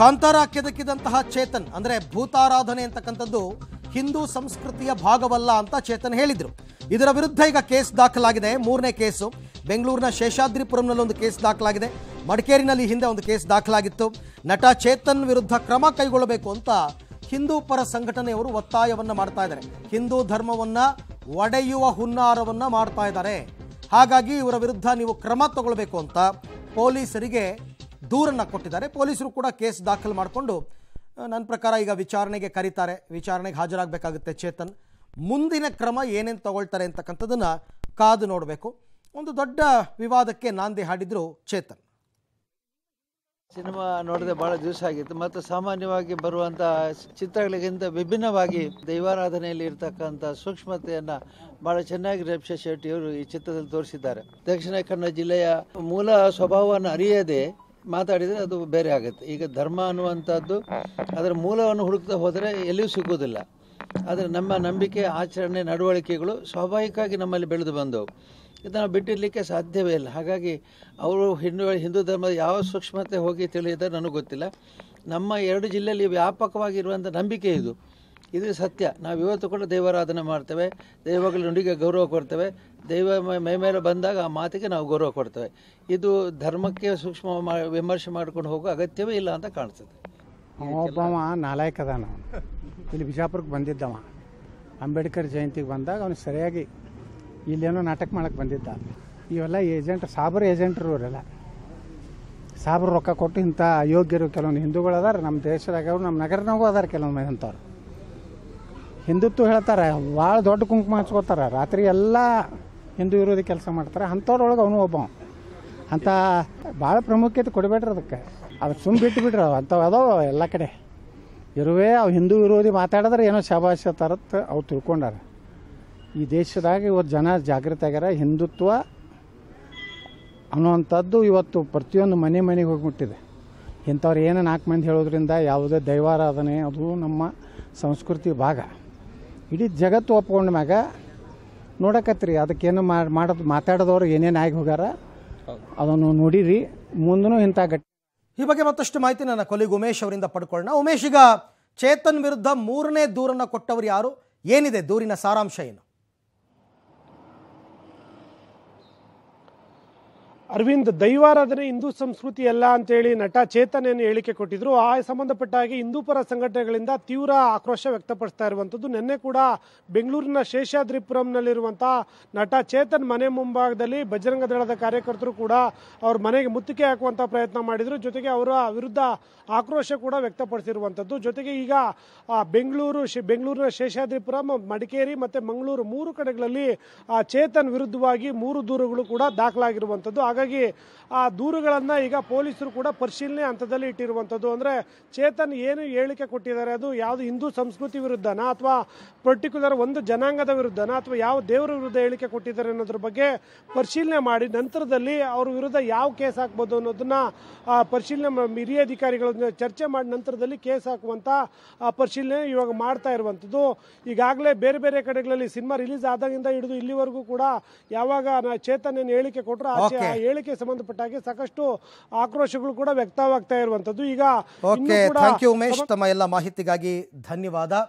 ಕಾಂತಾರ ಕೆದಕಿದಂತಹ ಚೇತನ್ ಅಂದರೆ ಭೂತಾರಾಧನೆ ಅಂತಕ್ಕಂಥದ್ದು ಹಿಂದೂ ಸಂಸ್ಕೃತಿಯ ಭಾಗವಲ್ಲ ಅಂತ ಚೇತನ್ ಹೇಳಿದರು ಇದರ ವಿರುದ್ಧ ಈಗ ಕೇಸ್ ದಾಖಲಾಗಿದೆ ಮೂರನೇ ಕೇಸು ಬೆಂಗಳೂರಿನ ಶೇಷಾದ್ರಿಪುರಂನಲ್ಲಿ ಒಂದು ಕೇಸ್ ದಾಖಲಾಗಿದೆ ಮಡಿಕೇರಿನಲ್ಲಿ ಹಿಂದೆ ಒಂದು ಕೇಸ್ ದಾಖಲಾಗಿತ್ತು ನಟ ಚೇತನ್ ವಿರುದ್ಧ ಕ್ರಮ ಕೈಗೊಳ್ಳಬೇಕು ಅಂತ ಹಿಂದೂ ಪರ ಸಂಘಟನೆಯವರು ಒತ್ತಾಯವನ್ನು ಮಾಡ್ತಾ ಇದ್ದಾರೆ ಹಿಂದೂ ಧರ್ಮವನ್ನ ಒಡೆಯುವ ಹುನ್ನಾರವನ್ನ ಮಾಡ್ತಾ ಇದ್ದಾರೆ ಹಾಗಾಗಿ ಇವರ ವಿರುದ್ಧ ನೀವು ಕ್ರಮ ತಗೊಳ್ಬೇಕು ಅಂತ ಪೊಲೀಸರಿಗೆ ದೂರನ್ನು ಕೊಟ್ಟಿದ್ದಾರೆ ಪೊಲೀಸರು ಕೂಡ ಕೇಸ್ ದಾಖಲು ಮಾಡಿಕೊಂಡು ನನ್ನ ಪ್ರಕಾರ ಈಗ ವಿಚಾರಣೆಗೆ ಕರೀತಾರೆ ವಿಚಾರಣೆಗೆ ಹಾಜರಾಗಬೇಕಾಗುತ್ತೆ ಚೇತನ್ ಮುಂದಿನ ಕ್ರಮ ಏನೇನು ತಗೊಳ್ತಾರೆ ಅಂತಕ್ಕಂಥದ್ದನ್ನು ಕಾದು ನೋಡಬೇಕು ಒಂದು ದೊಡ್ಡ ವಿವಾದಕ್ಕೆ ನಾಂದಿ ಹಾಡಿದ್ರು ಚೇತನ್ ಸಿನಿಮಾ ನೋಡದೆ ಬಹಳ ದಿವಸ ಆಗಿತ್ತು ಮತ್ತು ಸಾಮಾನ್ಯವಾಗಿ ಬರುವಂಥ ಚಿತ್ರಗಳಿಗಿಂತ ವಿಭಿನ್ನವಾಗಿ ದೈವಾರಾಧನೆಯಲ್ಲಿ ಇರತಕ್ಕಂಥ ಸೂಕ್ಷ್ಮತೆಯನ್ನು ಬಹಳ ಚೆನ್ನಾಗಿ ರೇಪ್ಷಾ ಶೆಟ್ಟಿಯವರು ಈ ಚಿತ್ರದಲ್ಲಿ ತೋರಿಸಿದ್ದಾರೆ ದಕ್ಷಿಣ ಕನ್ನಡ ಜಿಲ್ಲೆಯ ಮೂಲ ಸ್ವಭಾವವನ್ನು ಅರಿಯದೆ ಮಾತಾಡಿದರೆ ಅದು ಬೇರೆ ಆಗುತ್ತೆ ಈಗ ಧರ್ಮ ಅನ್ನುವಂಥದ್ದು ಅದರ ಮೂಲವನ್ನು ಹುಡುಕ್ತಾ ಹೋದರೆ ಎಲ್ಲಿಯೂ ಸಿಗೋದಿಲ್ಲ ಆದರೆ ನಮ್ಮ ನಂಬಿಕೆ ಆಚರಣೆ ನಡವಳಿಕೆಗಳು ಸ್ವಾಭಾವಿಕವಾಗಿ ನಮ್ಮಲ್ಲಿ ಬೆಳೆದು ಬಂದವು ಇದನ್ನು ಬಿಟ್ಟಿರಲಿಕ್ಕೆ ಸಾಧ್ಯವೇ ಇಲ್ಲ ಹಾಗಾಗಿ ಅವರು ಹಿಂದೂ ಹಿಂದೂ ಧರ್ಮದ ಯಾವ ಸೂಕ್ಷ್ಮತೆ ಹೋಗಿ ತಿಳಿಯೋದ ನನಗೆ ಗೊತ್ತಿಲ್ಲ ನಮ್ಮ ಎರಡು ಜಿಲ್ಲೆಯಲ್ಲಿ ವ್ಯಾಪಕವಾಗಿರುವಂಥ ನಂಬಿಕೆ ಇದು ಇದು ಸತ್ಯ ನಾವು ಇವತ್ತು ಕೂಡ ದೇವಾರಾಧನೆ ಮಾಡ್ತೇವೆ ದೈವಗಳ ನುಡಿಗೆ ಗೌರವ ಕೊಡ್ತೇವೆ ದೈವ ಮೈ ಮೇಲೆ ಬಂದಾಗ ಆ ಮಾತಿಗೆ ನಾವು ಗೌರವ ಕೊಡ್ತೇವೆ ಇದು ಧರ್ಮಕ್ಕೆ ಸೂಕ್ಷ್ಮ ವಿಮರ್ಶೆ ಮಾಡ್ಕೊಂಡು ಹೋಗೋ ಅಗತ್ಯವೇ ಇಲ್ಲ ಅಂತ ಕಾಣಿಸ್ತದೆ ಒಬ್ಬ ನಾಲಾಯಕದಾನ ಇಲ್ಲಿ ಬಿಜಾಪುರಕ್ಕೆ ಬಂದಿದ್ದವ ಅಂಬೇಡ್ಕರ್ ಜಯಂತಿಗೆ ಬಂದಾಗ ಅವನು ಸರಿಯಾಗಿ ಇಲ್ಲೇನೋ ನಾಟಕ ಮಾಡಕ್ಕೆ ಬಂದಿದ್ದ ಇವೆಲ್ಲ ಏಜೆಂಟ್ ಸಾಬ್ರ ಏಜೆಂಟ್ರು ಇವರೆಲ್ಲ ಸಾಬ್ರು ರೊಕ್ಕ ಕೊಟ್ಟು ಇಂಥ ಅಯೋಗ್ಯರು ಕೆಲವೊಂದು ಹಿಂದೂಗಳು ಅದಾರ ನಮ್ಮ ದೇಶದಾಗ ಅವ್ರು ನಮ್ಮ ನಗರನಾಗೂ ಅದಾರ ಕೆಲವೊಂದು ಅಂಥವ್ರು ಹಿಂದುತ್ವ ಹೇಳ್ತಾರೆ ಭಾಳ ದೊಡ್ಡ ಕುಂಕುಮ ಹಚ್ಕೋತಾರೆ ರಾತ್ರಿ ಎಲ್ಲ ಹಿಂದೂ ವಿರೋಧಿ ಕೆಲಸ ಮಾಡ್ತಾರೆ ಅಂಥವ್ರೊಳಗೆ ಅವನು ಒಬ್ಬ ಅಂತ ಭಾಳ ಪ್ರಾಮುಖ್ಯತೆ ಕೊಡಬೇಡ್ರಿ ಅದಕ್ಕೆ ಅದು ಸುಮ್ಮ ಬಿಟ್ಟು ಬಿಡ್ರಿ ಅಂಥವು ಅದಾವ ಎಲ್ಲ ಕಡೆ ಇರುವೆ ಅವು ಹಿಂದೂ ವಿರೋಧಿ ಮಾತಾಡಿದ್ರೆ ಏನೋ ಶಬಾಷ ತರತ್ ಅವ್ರು ತಿಳ್ಕೊಂಡಾರ ಈ ದೇಶದಾಗ ಇವತ್ತು ಜನ ಜಾಗೃತಿ ಆಗ್ಯಾರ ಹಿಂದುತ್ವ ಅನ್ನುವಂಥದ್ದು ಇವತ್ತು ಪ್ರತಿಯೊಂದು ಮನೆ ಮನೆಗೆ ಹೋಗಿಬಿಟ್ಟಿದೆ ಇಂಥವ್ರು ಏನು ನಾಲ್ಕು ಮಂದಿ ಹೇಳೋದ್ರಿಂದ ಯಾವುದೇ ದೈವಾರಾಧನೆ ಅದು ನಮ್ಮ ಸಂಸ್ಕೃತಿ ಭಾಗ ಇಡೀ ಜಗತ್ತು ಒಪ್ಕೊಂಡ ಮ್ಯಾಗ ನೋಡಕತ್ರಿ ಅದಕ್ಕೇನು ಮಾಡೋದು ಮಾತಾಡೋದವ್ರು ಏನೇನು ಆಗಿ ಹೋಗ್ಯಾರ ಅದನ್ನು ನೋಡಿರಿ ಮುಂದೂ ಇಂಥ ಗಟ್ಟಿ ಈ ಬಗ್ಗೆ ಮತ್ತಷ್ಟು ಮಾಹಿತಿ ನನ್ನ ಕೊಲೆಗೆ ಉಮೇಶ್ ಅವರಿಂದ ಪಡ್ಕೊಳ್ಳೋಣ ಉಮೇಶ್ ಈಗ ಚೇತನ್ ವಿರುದ್ಧ ಮೂರನೇ ದೂರನ್ನು ಕೊಟ್ಟವರು ಯಾರು ಏನಿದೆ ದೂರಿನ ಸಾರಾಂಶ ಏನು ಅರವಿಂದ್ ದೈವಾರಾಧನೆ ಹಿಂದೂ ಸಂಸ್ಕೃತಿ ಅಲ್ಲ ಹೇಳಿ ನಟ ಏನು ಹೇಳಿಕೆ ಕೊಟ್ಟಿದ್ರು ಆ ಸಂಬಂಧಪಟ್ಟ ಹಾಗೆ ಹಿಂದೂ ಪರ ಸಂಘಟನೆಗಳಿಂದ ತೀವ್ರ ಆಕ್ರೋಶ ವ್ಯಕ್ತಪಡಿಸ್ತಾ ಇರುವಂಥದ್ದು ನಿನ್ನೆ ಕೂಡ ಬೆಂಗಳೂರಿನ ಶೇಷಾದ್ರಿಪುರಂನಲ್ಲಿರುವಂತಹ ನಟ ಚೇತನ್ ಮನೆ ಮುಂಭಾಗದಲ್ಲಿ ಬಜರಂಗ ದಳದ ಕಾರ್ಯಕರ್ತರು ಕೂಡ ಅವ್ರ ಮನೆಗೆ ಮುತ್ತಿಗೆ ಹಾಕುವಂಥ ಪ್ರಯತ್ನ ಮಾಡಿದ್ರು ಜೊತೆಗೆ ಅವರ ವಿರುದ್ಧ ಆಕ್ರೋಶ ಕೂಡ ವ್ಯಕ್ತಪಡಿಸಿರುವಂಥದ್ದು ಜೊತೆಗೆ ಈಗ ಬೆಂಗಳೂರು ಬೆಂಗಳೂರಿನ ಶೇಷಾದ್ರಿಪುರಂ ಮಡಿಕೇರಿ ಮತ್ತು ಮಂಗಳೂರು ಮೂರು ಕಡೆಗಳಲ್ಲಿ ಚೇತನ್ ವಿರುದ್ಧವಾಗಿ ಮೂರು ದೂರುಗಳು ಕೂಡ ದಾಖಲಾಗಿರುವಂಥದ್ದು ಆಗ ಹಾಗಾಗಿ ಆ ದೂರುಗಳನ್ನ ಈಗ ಪೊಲೀಸರು ಕೂಡ ಪರಿಶೀಲನೆ ಹಂತದಲ್ಲಿ ಇಟ್ಟಿರುವಂಥದ್ದು ಅಂದ್ರೆ ಚೇತನ್ ಏನು ಹೇಳಿಕೆ ಕೊಟ್ಟಿದ್ದಾರೆ ಅದು ಯಾವುದು ಹಿಂದೂ ಸಂಸ್ಕೃತಿ ವಿರುದ್ಧನ ಅಥವಾ ಪರ್ಟಿಕ್ಯುಲರ್ ಒಂದು ಜನಾಂಗದ ವಿರುದ್ಧನ ಅಥವಾ ಯಾವ ದೇವರ ವಿರುದ್ಧ ಹೇಳಿಕೆ ಕೊಟ್ಟಿದ್ದಾರೆ ಅನ್ನೋದ್ರ ಬಗ್ಗೆ ಪರಿಶೀಲನೆ ಮಾಡಿ ನಂತರದಲ್ಲಿ ಅವ್ರ ವಿರುದ್ಧ ಯಾವ ಕೇಸ್ ಹಾಕ್ಬೋದು ಅನ್ನೋದನ್ನ ಪರಿಶೀಲನೆ ಹಿರಿಯ ಅಧಿಕಾರಿಗಳನ್ನ ಚರ್ಚೆ ಮಾಡಿ ನಂತರದಲ್ಲಿ ಕೇಸ್ ಹಾಕುವಂತಹ ಪರಿಶೀಲನೆ ಇವಾಗ ಮಾಡ್ತಾ ಇರುವಂಥದ್ದು ಈಗಾಗಲೇ ಬೇರೆ ಬೇರೆ ಕಡೆಗಳಲ್ಲಿ ಸಿನಿಮಾ ರಿಲೀಸ್ ಆದಾಗಿಂದ ಹಿಡಿದು ಇಲ್ಲಿವರೆಗೂ ಕೂಡ ಯಾವಾಗ ಚೇತನ್ ಏನು ಹೇಳಿಕೆ ಕೊಟ್ಟರು ಆಚೆ ಹೇಳಿಕೆ ಸಂಬಂಧಪಟ್ಟಾಗೆ ಸಾಕಷ್ಟು ಆಕ್ರೋಶಗಳು ಕೂಡ ವ್ಯಕ್ತವಾಗ್ತಾ ಇರುವಂತದ್ದು ಈಗ ಥ್ಯಾಂಕ್ ಯು ಉಮೇಶ್ ತಮ್ಮ ಎಲ್ಲ ಮಾಹಿತಿಗಾಗಿ ಧನ್ಯವಾದ